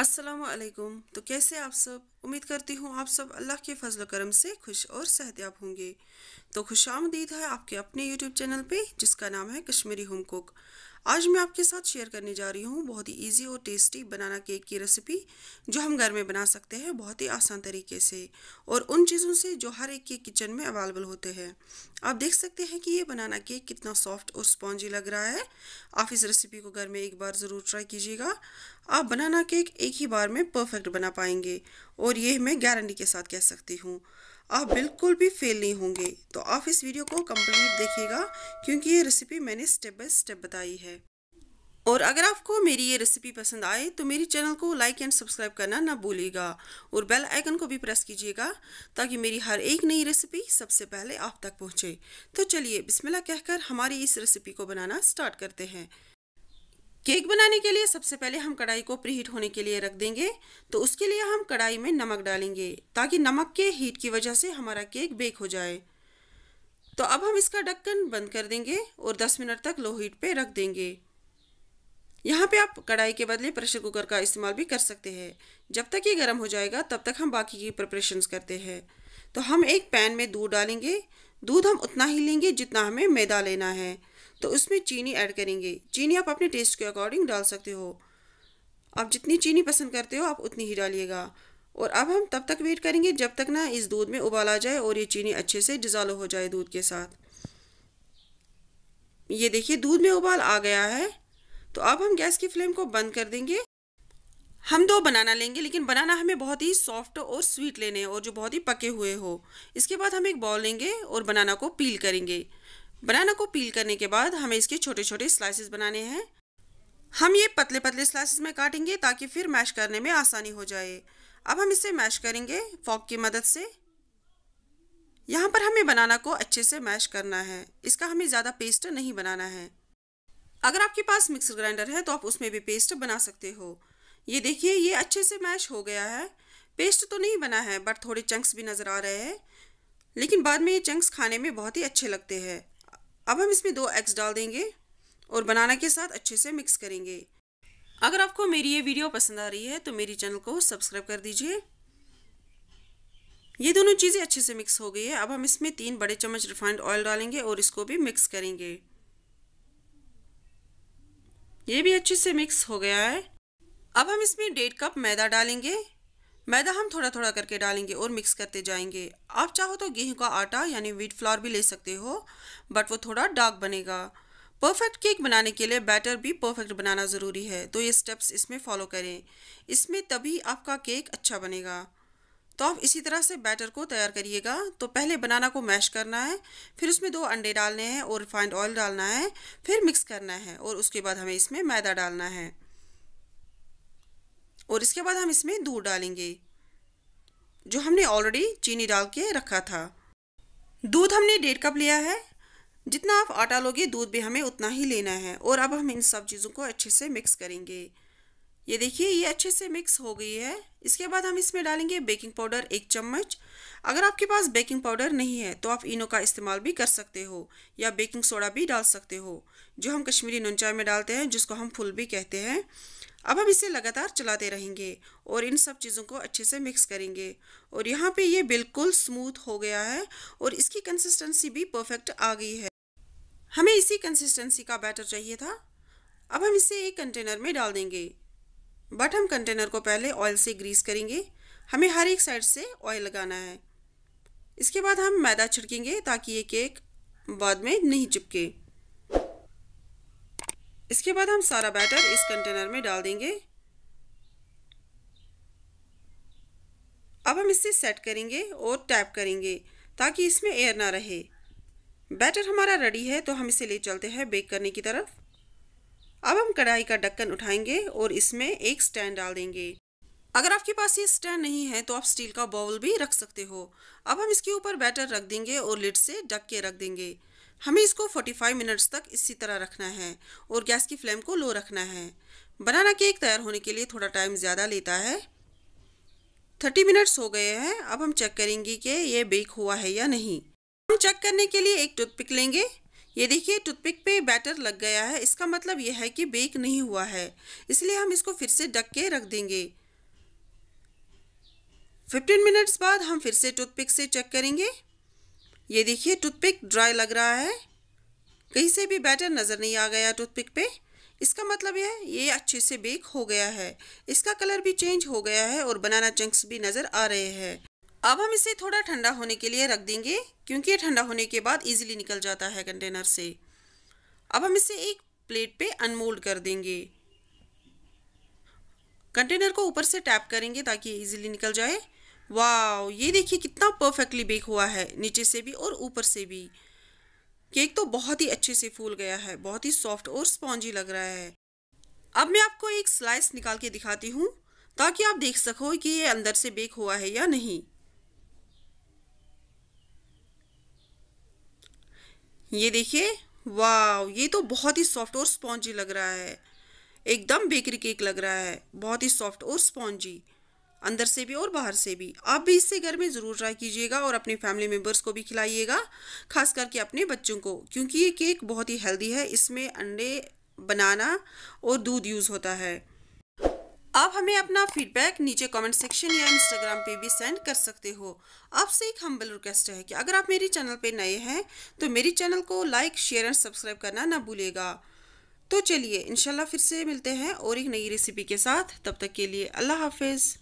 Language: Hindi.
अस्सलाम वालेकुम तो कैसे आप सब उम्मीद करती हूँ आप सब अल्लाह के फजल करम से खुश और सहतियाब होंगे तो खुश आमदीद है आपके अपने यूट्यूब चैनल पे जिसका नाम है कश्मीरी होम कुक आज मैं आपके साथ शेयर करने जा रही हूँ बहुत ही इजी और टेस्टी बनाना केक की रेसिपी जो हम घर में बना सकते हैं बहुत ही आसान तरीके से और उन चीज़ों से जो हर एक के किचन में अवेलेबल होते हैं आप देख सकते हैं कि ये बनाना केक कितना सॉफ्ट और स्पॉन्जी लग रहा है आप इस रेसिपी को घर में एक बार ज़रूर ट्राई कीजिएगा आप बनाना केक एक ही बार में परफेक्ट बना पाएंगे और ये मैं गारंटी के साथ कह सकती हूँ आप बिल्कुल भी फेल नहीं होंगे तो आप इस वीडियो को कंप्लीट देखिएगा क्योंकि ये रेसिपी मैंने स्टेप बाय स्टेप बताई है और अगर आपको मेरी ये रेसिपी पसंद आए तो मेरी चैनल को लाइक एंड सब्सक्राइब करना ना भूलिएगा और बेल आइकन को भी प्रेस कीजिएगा ताकि मेरी हर एक नई रेसिपी सबसे पहले आप तक पहुँचे तो चलिए बिस्मिल्लाह कहकर हमारी इस रेसिपी को बनाना स्टार्ट करते हैं केक बनाने के लिए सबसे पहले हम कढ़ाई को प्रीहीट होने के लिए रख देंगे तो उसके लिए हम कढ़ाई में नमक डालेंगे ताकि नमक के हीट की वजह से हमारा केक बेक हो जाए तो अब हम इसका ढक्कन बंद कर देंगे और 10 मिनट तक लो हीट पे रख देंगे यहाँ पे आप कढ़ाई के बदले प्रेशर कुकर का इस्तेमाल भी कर सकते हैं जब तक ये गर्म हो जाएगा तब तक हम बाकी की प्रिपरेशंस करते हैं तो हम एक पैन में दूध डालेंगे दूध हम उतना ही लेंगे जितना हमें मैदा लेना है तो उसमें चीनी ऐड करेंगे चीनी आप अपने टेस्ट के अकॉर्डिंग डाल सकते हो आप जितनी चीनी पसंद करते हो आप उतनी ही डालिएगा और अब हम तब तक वेट करेंगे जब तक ना इस दूध में उबाल आ जाए और ये चीनी अच्छे से डिजॉल्व हो जाए दूध के साथ ये देखिए दूध में उबाल आ गया है तो अब हम गैस की फ्लेम को बंद कर देंगे हम दो बनाना लेंगे लेकिन बनाना हमें बहुत ही सॉफ्ट और स्वीट लेने हैं और जो बहुत ही पके हुए हो इसके बाद हम एक बॉल लेंगे और बनाना को पील करेंगे बनाना को पील करने के बाद हमें इसके छोटे छोटे स्लाइसेस बनाने हैं हम ये पतले पतले स्लाइसेस में काटेंगे ताकि फिर मैश करने में आसानी हो जाए अब हम इसे मैश करेंगे फॉक की मदद से यहाँ पर हमें बनाना को अच्छे से मैश करना है इसका हमें ज़्यादा पेस्ट नहीं बनाना है अगर आपके पास मिक्सर ग्राइंडर है तो आप उसमें भी पेस्ट बना सकते हो ये देखिए ये अच्छे से मैश हो गया है पेस्ट तो नहीं बना है बट थोड़े चंक्स भी नज़र आ रहे हैं लेकिन बाद में ये चंक्स खाने में बहुत ही अच्छे लगते हैं अब हम इसमें दो एग्स डाल देंगे और बनाना के साथ अच्छे से मिक्स करेंगे अगर आपको मेरी ये वीडियो पसंद आ रही है तो मेरी चैनल को सब्सक्राइब कर दीजिए ये दोनों चीज़ें अच्छे से मिक्स हो गई है अब हम इसमें तीन बड़े चम्मच रिफाइंड ऑयल डालेंगे और इसको भी मिक्स करेंगे ये भी अच्छे से मिक्स हो गया है अब हम इसमें डेढ़ कप मैदा डालेंगे मैदा हम थोड़ा थोड़ा करके डालेंगे और मिक्स करते जाएंगे आप चाहो तो गेहूं का आटा यानी व्हीट फ्लावर भी ले सकते हो बट वो थोड़ा डार्क बनेगा परफेक्ट केक बनाने के लिए बैटर भी परफेक्ट बनाना ज़रूरी है तो ये स्टेप्स इसमें फॉलो करें इसमें तभी आपका केक अच्छा बनेगा तो आप इसी तरह से बैटर को तैयार करिएगा तो पहले बनाना को मैश करना है फिर उसमें दो अंडे डालने हैं और रिफाइंड ऑयल डालना है फिर मिक्स करना है और उसके बाद हमें इसमें मैदा डालना है और इसके बाद हम इसमें दूध डालेंगे जो हमने ऑलरेडी चीनी डाल के रखा था दूध हमने डेढ़ कप लिया है जितना आप आटा लोगे दूध भी हमें उतना ही लेना है और अब हम इन सब चीज़ों को अच्छे से मिक्स करेंगे ये देखिए ये अच्छे से मिक्स हो गई है इसके बाद हम इसमें डालेंगे बेकिंग पाउडर एक चम्मच अगर आपके पास बेकिंग पाउडर नहीं है तो आप इनो का इस्तेमाल भी कर सकते हो या बेकिंग सोडा भी डाल सकते हो जो हम कश्मीरी नून चाय में डालते हैं जिसको हम फुल भी कहते हैं अब हम इसे लगातार चलाते रहेंगे और इन सब चीज़ों को अच्छे से मिक्स करेंगे और यहाँ पर ये बिल्कुल स्मूथ हो गया है और इसकी कंसिस्टेंसी भी परफेक्ट आ गई है हमें इसी कंसिस्टेंसी का बैटर चाहिए था अब हम इसे एक कंटेनर में डाल देंगे बट हम कंटेनर को पहले ऑयल से ग्रीस करेंगे हमें हर एक साइड से ऑयल लगाना है इसके बाद हम मैदा छिड़केंगे ताकि ये केक बाद में नहीं चिपके इसके बाद हम सारा बैटर इस कंटेनर में डाल देंगे अब हम इसे सेट करेंगे और टैप करेंगे ताकि इसमें एयर ना रहे बैटर हमारा रेडी है तो हम इसे ले चलते हैं बेक करने की तरफ अब हम कढ़ाई का ढक्कन उठाएंगे और इसमें एक स्टैंड डाल देंगे अगर आपके पास ये स्टैंड नहीं है तो आप स्टील का बाउल भी रख सकते हो अब हम इसके ऊपर बैटर रख देंगे और लिड से ढक के रख देंगे हमें इसको 45 मिनट्स तक इसी तरह रखना है और गैस की फ्लेम को लो रखना है बनाना केक तैयार होने के लिए थोड़ा टाइम ज़्यादा लेता है 30 मिनट्स हो गए हैं अब हम चेक करेंगे कि ये बेक हुआ है या नहीं हम चेक करने के लिए एक टूथपिक लेंगे ये देखिए टूथपिक पे बैटर लग गया है इसका मतलब यह है कि बेक नहीं हुआ है इसलिए हम इसको फिर से ढक के रख देंगे 15 मिनट्स बाद हम फिर से टूथपिक से चेक करेंगे ये देखिए टूथपिक ड्राई लग रहा है कहीं से भी बैटर नज़र नहीं आ गया टूथपिक पे इसका मतलब यह है ये अच्छे से बेक हो गया है इसका कलर भी चेंज हो गया है और बनाना चंक्स भी नज़र आ रहे हैं अब हम इसे थोड़ा ठंडा होने के लिए रख देंगे क्योंकि ये ठंडा होने के बाद इजीली निकल जाता है कंटेनर से अब हम इसे एक प्लेट पे अनमोल्ड कर देंगे कंटेनर को ऊपर से टैप करेंगे ताकि इजीली निकल जाए वाह ये देखिए कितना परफेक्टली बेक हुआ है नीचे से भी और ऊपर से भी केक तो बहुत ही अच्छे से फूल गया है बहुत ही सॉफ्ट और स्पॉन्जी लग रहा है अब मैं आपको एक स्लाइस निकाल के दिखाती हूँ ताकि आप देख सको कि ये अंदर से बेक हुआ है या नहीं ये देखिए वाह ये तो बहुत ही सॉफ्ट और स्पॉन्जी लग रहा है एकदम बेकरी केक लग रहा है बहुत ही सॉफ्ट और स्पॉन्जी अंदर से भी और बाहर से भी आप भी इससे घर में ज़रूर ट्राई कीजिएगा और अपने फैमिली मेम्बर्स को भी खिलाइएगा खास करके अपने बच्चों को क्योंकि ये केक बहुत ही हेल्दी है इसमें अंडे बनाना और दूध यूज़ होता है आप हमें अपना फीडबैक नीचे कमेंट सेक्शन या इंस्टाग्राम पे भी सेंड कर सकते हो आपसे एक हम्बल रिक्वेस्ट है कि अगर आप मेरे चैनल पे नए हैं तो मेरे चैनल को लाइक शेयर एंड सब्सक्राइब करना ना भूलेगा तो चलिए इनशाला फिर से मिलते हैं और एक नई रेसिपी के साथ तब तक के लिए अल्लाह हाफिज़